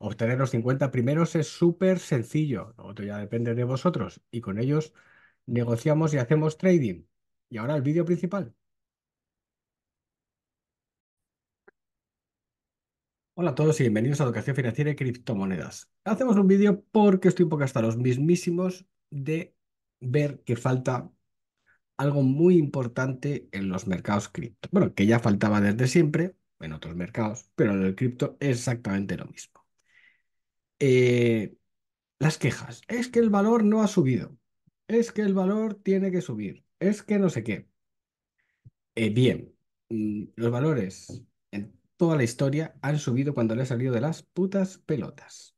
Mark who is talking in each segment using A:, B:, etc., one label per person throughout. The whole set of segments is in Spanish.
A: Obtener los 50 primeros es súper sencillo, lo otro ya depende de vosotros y con ellos negociamos y hacemos trading. Y ahora el vídeo principal. Hola a todos y bienvenidos a Educación Financiera y Criptomonedas. Hacemos un vídeo porque estoy un poco hasta los mismísimos de ver que falta algo muy importante en los mercados cripto. Bueno, que ya faltaba desde siempre en otros mercados, pero en el cripto es exactamente lo mismo. Eh, las quejas. Es que el valor no ha subido. Es que el valor tiene que subir. Es que no sé qué. Eh, bien, mm, los valores en toda la historia han subido cuando le ha salido de las putas pelotas.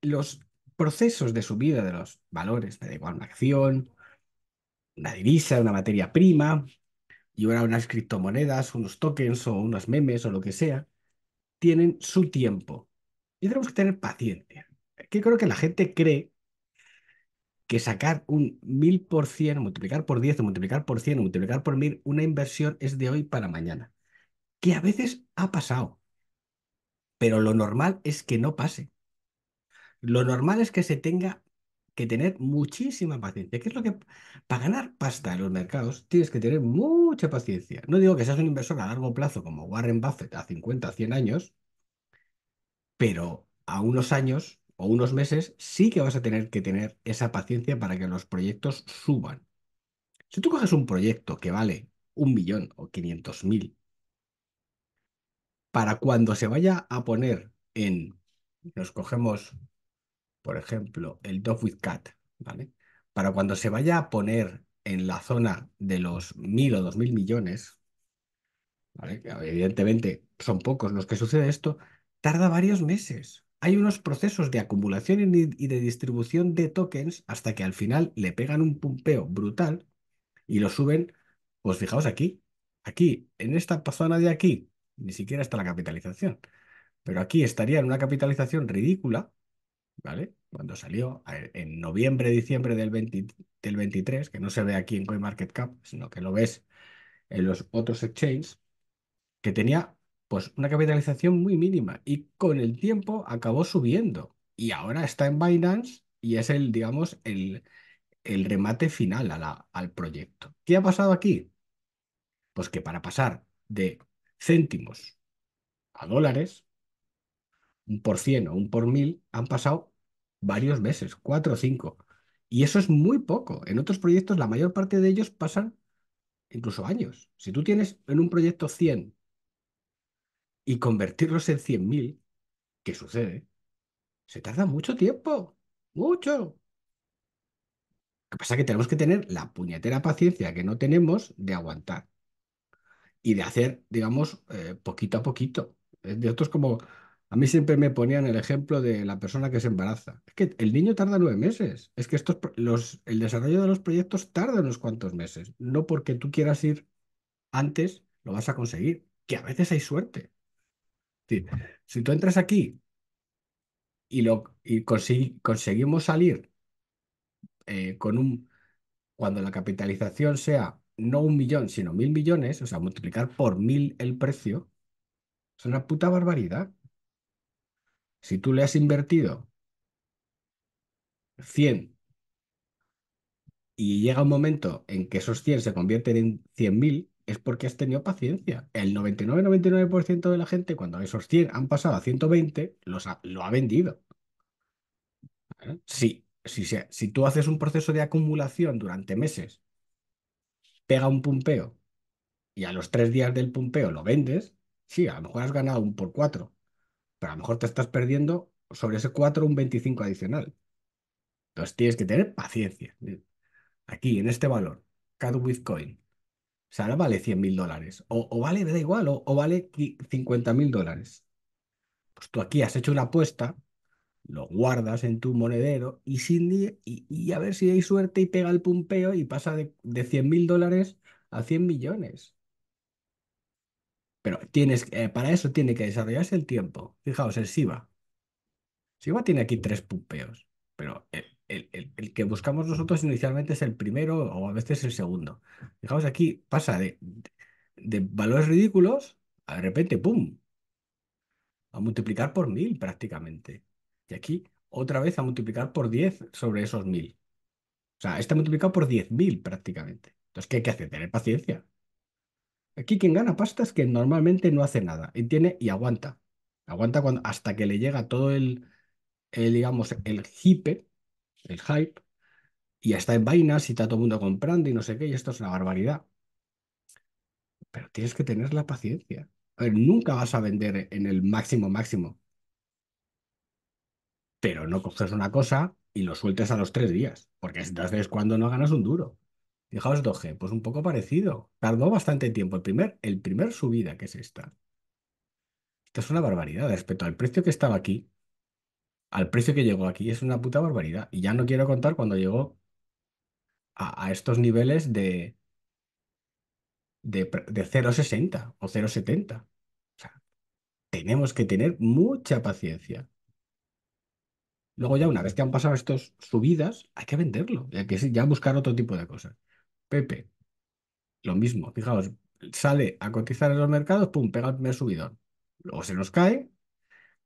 A: Los procesos de subida de los valores, de da igual una acción, una divisa, una materia prima, y ahora unas criptomonedas, unos tokens o unos memes o lo que sea, tienen su tiempo y tenemos que tener paciencia. Que creo que la gente cree que sacar un 1000%, multiplicar por diez, o multiplicar por 100 multiplicar por mil, una inversión es de hoy para mañana. Que a veces ha pasado, pero lo normal es que no pase. Lo normal es que se tenga que tener muchísima paciencia. ¿Qué es lo que para ganar pasta en los mercados tienes que tener mucha paciencia? No digo que seas un inversor a largo plazo como Warren Buffett a 50, 100 años, pero a unos años o unos meses sí que vas a tener que tener esa paciencia para que los proyectos suban. Si tú coges un proyecto que vale un millón o quinientos mil, para cuando se vaya a poner en, nos cogemos, por ejemplo, el Dog with Cat, ¿vale? Para cuando se vaya a poner en la zona de los mil o dos mil millones, evidentemente son pocos los que sucede esto, tarda varios meses. Hay unos procesos de acumulación y de distribución de tokens hasta que al final le pegan un pumpeo brutal y lo suben. Pues fijaos aquí, aquí, en esta zona de aquí, ni siquiera está la capitalización. Pero aquí estaría en una capitalización ridícula, ¿vale? Cuando salió en noviembre, diciembre del, del 23, que no se ve aquí en CoinMarketCap, sino que lo ves en los otros exchanges, que tenía pues una capitalización muy mínima y con el tiempo acabó subiendo y ahora está en Binance y es el, digamos, el, el remate final a al proyecto. ¿Qué ha pasado aquí? Pues que para pasar de céntimos a dólares, un por cien o un por mil, han pasado varios meses, cuatro o cinco. Y eso es muy poco. En otros proyectos, la mayor parte de ellos pasan incluso años. Si tú tienes en un proyecto 100 y convertirlos en 100.000, que sucede, se tarda mucho tiempo, mucho. Lo que pasa que tenemos que tener la puñetera paciencia que no tenemos de aguantar y de hacer, digamos, eh, poquito a poquito. Eh, de otros como, a mí siempre me ponían el ejemplo de la persona que se embaraza. Es que el niño tarda nueve meses. Es que estos, los, el desarrollo de los proyectos tarda unos cuantos meses. No porque tú quieras ir antes, lo vas a conseguir. Que a veces hay suerte. Si tú entras aquí y, lo, y conseguimos salir eh, con un, cuando la capitalización sea no un millón, sino mil millones, o sea, multiplicar por mil el precio, es una puta barbaridad. Si tú le has invertido 100 y llega un momento en que esos 100 se convierten en 100.000, es porque has tenido paciencia. El 99,99% ,99 de la gente, cuando esos 100 han pasado a 120, los lo ha vendido. Sí, si, si, tú haces un proceso de acumulación durante meses, pega un pumpeo y a los tres días del pumpeo lo vendes, sí, a lo mejor has ganado un por cuatro, pero a lo mejor te estás perdiendo sobre ese 4 un 25 adicional. Entonces tienes que tener paciencia. Aquí, en este valor, cada with coin, o sea, ahora vale 100 mil dólares. O, vale, da igual, o, o vale 50 mil dólares. Pues tú aquí has hecho una apuesta, lo guardas en tu monedero y, y, a ver si hay suerte y pega el pumpeo y pasa de, de 100 mil dólares a 100 millones. Pero tienes, eh, para eso tiene que desarrollarse el tiempo. Fijaos, el SIVA. SIBA tiene aquí tres pumpeos, pero eh, el, que buscamos nosotros inicialmente es el primero o a veces el segundo. Fijaos aquí, pasa de, valores ridículos a de repente, ¡pum! A multiplicar por mil prácticamente. Y aquí otra vez a multiplicar por diez sobre esos mil. O sea, está multiplicado por 10.000 prácticamente. Entonces, ¿qué hay que hacer? Tener paciencia. Aquí quien gana pasta es que normalmente no hace nada y tiene y aguanta. Aguanta cuando, hasta que le llega todo el, digamos, el hiper el hype, y ya está en vainas y está todo el mundo comprando y no sé qué, y esto es una barbaridad. Pero tienes que tener la paciencia. nunca vas a vender en el máximo máximo. Pero no coges una cosa y lo sueltes a los tres días, porque entonces cuando no ganas un duro. Fijaos 2G, pues un poco parecido. Tardó bastante tiempo. El primer, el primer subida que es esta. esto es una barbaridad respecto al precio que estaba aquí al precio que llegó aquí es una puta barbaridad. Y ya no quiero contar cuando llegó a, estos niveles de, de, 0,60 o 0,70. O sea, tenemos que tener mucha paciencia. Luego ya una vez que han pasado estas subidas, hay que venderlo, hay que ya buscar otro tipo de cosas. Pepe, lo mismo, fijaos, sale a cotizar en los mercados, pum, pega el primer subidor Luego se nos cae,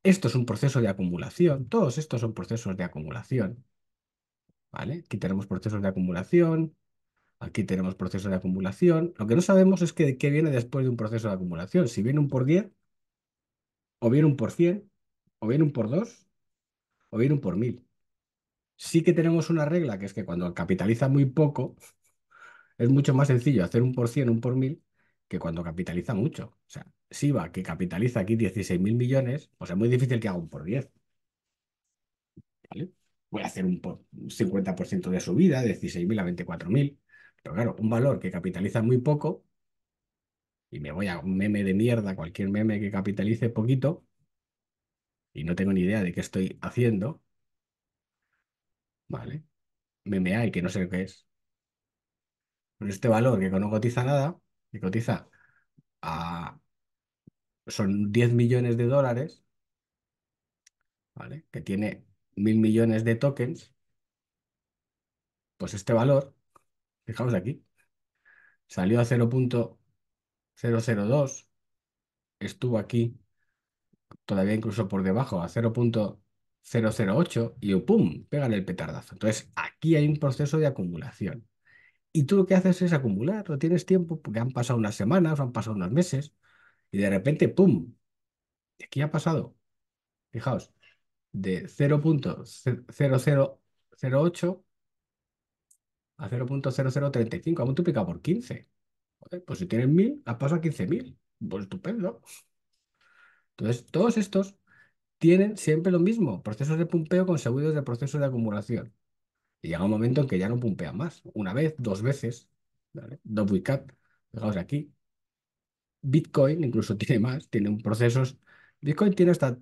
A: esto es un proceso de acumulación, todos estos son procesos de acumulación. ¿Vale? Aquí tenemos procesos de acumulación, aquí tenemos procesos de acumulación. Lo que no sabemos es qué viene después de un proceso de acumulación. Si viene un por 10, o viene un por 100, o viene un por 2, o viene un por 1000. Sí que tenemos una regla que es que cuando capitaliza muy poco, es mucho más sencillo hacer un por 100, un por 1000, que cuando capitaliza mucho. O sea, SIVA, que capitaliza aquí 16.000 millones, pues es muy difícil que haga un por 10. Voy a hacer un, 50% de subida, 16.000 a 24.000. Pero claro, un valor que capitaliza muy poco, y me voy a un meme de mierda, cualquier meme que capitalice poquito, y no tengo ni idea de qué estoy haciendo, ¿vale? Meme y que no sé qué es. Pero este valor que no cotiza nada, que cotiza a son 10 millones de dólares, ¿vale? que tiene mil millones de tokens, pues este valor, fijaos aquí, salió a 0.002, estuvo aquí todavía incluso por debajo a 0.008 y ¡pum! pégale el petardazo. Entonces, aquí hay un proceso de acumulación. Y tú lo que haces es acumular, no tienes tiempo, porque han pasado unas semanas, han pasado unos meses, y de repente, ¡pum! Aquí ha pasado. Fijaos, de 0.0008 a 0.0035, ha multiplicado por 15. pues si tienes 1000, ha pasado a 15.000. Pues estupendo. Entonces, todos estos tienen siempre lo mismo, procesos de pumpeo conseguidos de procesos de acumulación. Y llega un momento en que ya no pumpea más, una vez, dos veces, ¿vale? Double fijaos aquí, Bitcoin incluso tiene más, tiene un proceso. Bitcoin tiene hasta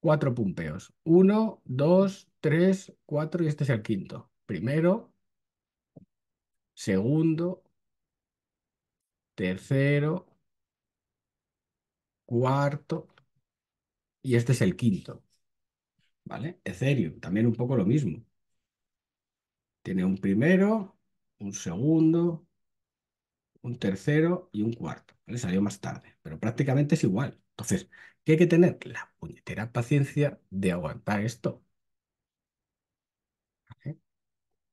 A: cuatro pumpeos. Uno, dos, tres, cuatro y este es el quinto. Primero, segundo, tercero, cuarto y este es el quinto. ¿Vale? Ethereum, también un poco lo mismo. Tiene un primero, un segundo, un tercero y un cuarto. Le salió más tarde, pero prácticamente es igual. Entonces, ¿qué hay que tener? La puñetera paciencia de aguantar esto.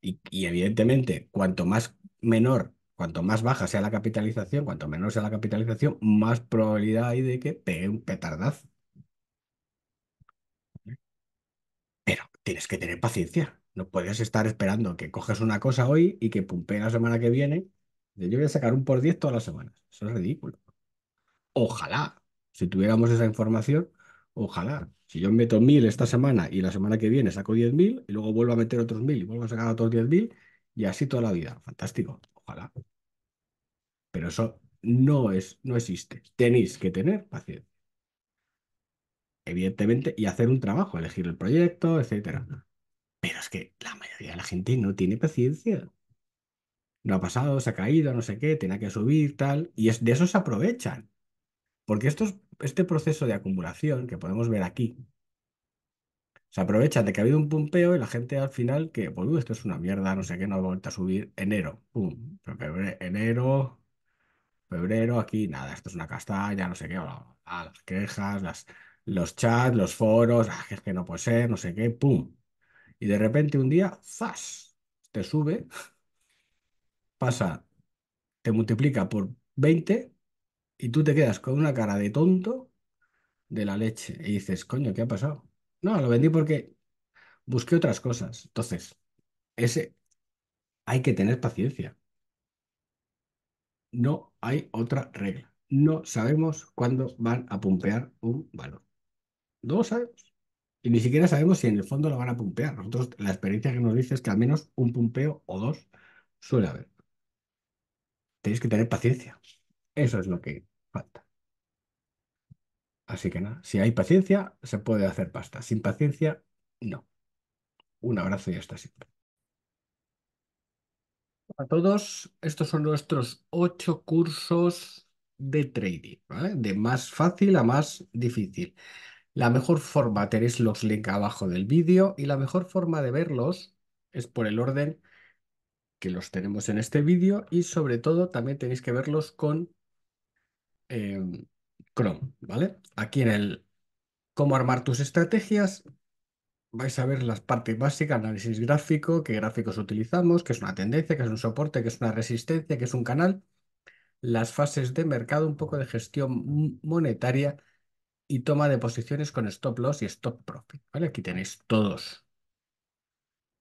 A: Y, evidentemente, cuanto más menor, cuanto más baja sea la capitalización, cuanto menor sea la capitalización, más probabilidad hay de que pegue un petardazo. Pero tienes que tener paciencia. No puedes estar esperando que coges una cosa hoy y que pumpee la semana que viene yo voy a sacar un por 10 todas las semanas. Eso es ridículo. Ojalá, si tuviéramos esa información, ojalá. Si yo meto 1000 esta semana y la semana que viene saco 10.000 y luego vuelvo a meter otros 1000 y vuelvo a sacar otros 10.000 y así toda la vida. Fantástico, ojalá. Pero eso no es, no existe. Tenéis que tener paciencia. Evidentemente, y hacer un trabajo, elegir el proyecto, etcétera. Pero es que la mayoría de la gente no tiene paciencia no ha pasado, se ha caído, no sé qué, tenía que subir, tal, y es, de eso se aprovechan. Porque este proceso de acumulación que podemos ver aquí, se aprovechan de que ha habido un pumpeo y la gente al final que, boludo, pues, esto es una mierda, no sé qué, no ha vuelto a subir, enero, pum, enero, febrero, aquí nada, esto es una castaña, no sé qué, las quejas, las, los chats, los foros, ah, es que no puede ser, no sé qué, pum. Y de repente un día, ¡zas! Te sube pasa, te multiplica por 20 y tú te quedas con una cara de tonto de la leche y dices, coño, ¿qué ha pasado? No, lo vendí porque busqué otras cosas. Entonces, ese hay que tener paciencia. No hay otra regla. No sabemos cuándo van a pumpear un valor. No lo sabemos. Y ni siquiera sabemos si en el fondo lo van a pumpear. Nosotros, la experiencia que nos dice es que al menos un pumpeo o dos suele haber. Tenéis que tener paciencia. Eso es lo que falta. Así que nada, si hay paciencia, se puede hacer pasta. Sin paciencia, no. Un abrazo y hasta siempre. A todos, estos son nuestros ocho cursos de trading, De más fácil a más difícil. La mejor forma, tenéis los links abajo del vídeo y la mejor forma de verlos es por el orden que los tenemos en este vídeo y sobre todo también tenéis que verlos con em, Chrome, ¿vale? Aquí en el cómo armar tus estrategias vais a ver las partes básicas, análisis gráfico, qué gráficos utilizamos, qué es una tendencia, qué es un soporte, qué es una resistencia, qué es un canal, las fases de mercado, un poco de gestión monetaria y toma de posiciones con stop loss y stop profit, ¿vale? Aquí tenéis todos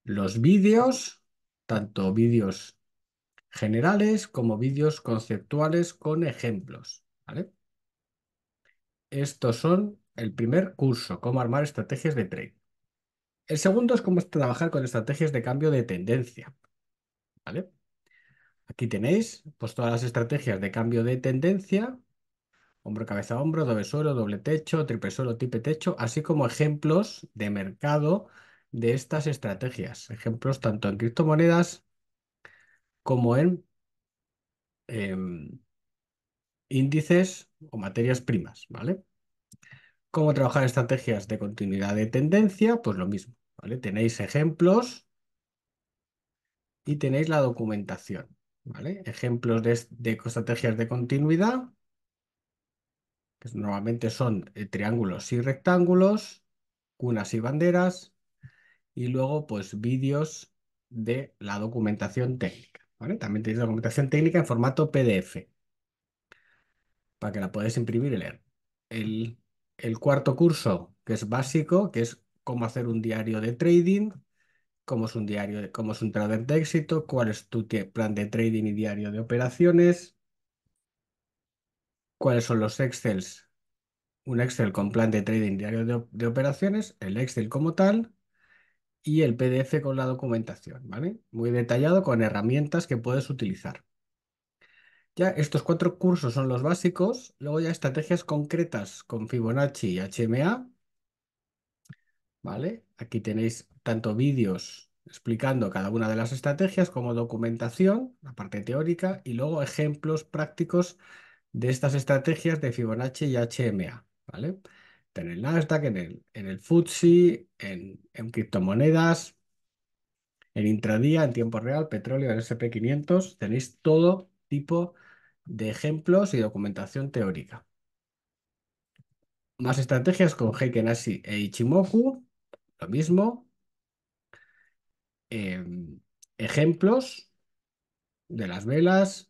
A: los vídeos tanto vídeos generales como vídeos conceptuales con ejemplos. Estos son el primer curso, cómo armar estrategias de trade. El segundo es cómo trabajar con estrategias de cambio de tendencia. ¿vale? Aquí tenéis pues, todas las estrategias de cambio de tendencia, hombro, cabeza, hombro, doble suelo, doble techo, triple suelo, tipe techo, así como ejemplos de mercado de estas estrategias. Ejemplos tanto en criptomonedas como en em, índices o materias primas, ¿vale? ¿Cómo trabajar estrategias de continuidad de tendencia? Pues lo mismo, ¿vale? Tenéis ejemplos y tenéis la documentación, ¿vale? Ejemplos de, estrategias de continuidad, que normalmente son eh, triángulos y rectángulos, cunas y banderas, y luego pues vídeos de la documentación técnica. También tenéis documentación técnica en formato PDF para que la podáis imprimir y leer. El, el cuarto curso, que es básico, que es cómo hacer un diario de trading, cómo es un diario, de, cómo es un trader de éxito, cuál es tu plan de trading y diario de operaciones, cuáles son los Excels, un Excel con plan de trading diario de operaciones, el Excel como tal, y el PDF con la documentación, ¿vale? Muy detallado con herramientas que puedes utilizar. Ya estos cuatro cursos son los básicos, luego ya estrategias concretas con Fibonacci y HMA, ¿vale? Aquí tenéis tanto vídeos explicando cada una de las estrategias como documentación, la parte teórica, y luego ejemplos prácticos de estas estrategias de Fibonacci y HMA, ¿vale? en el Nasdaq, en el, en FTSE, en, criptomonedas, en intradía, en tiempo real, petróleo, en SP500. Tenéis todo tipo de ejemplos y documentación teórica. Más estrategias con Heiken-Ashi e Ichimoku, lo mismo. Em, ejemplos de las velas,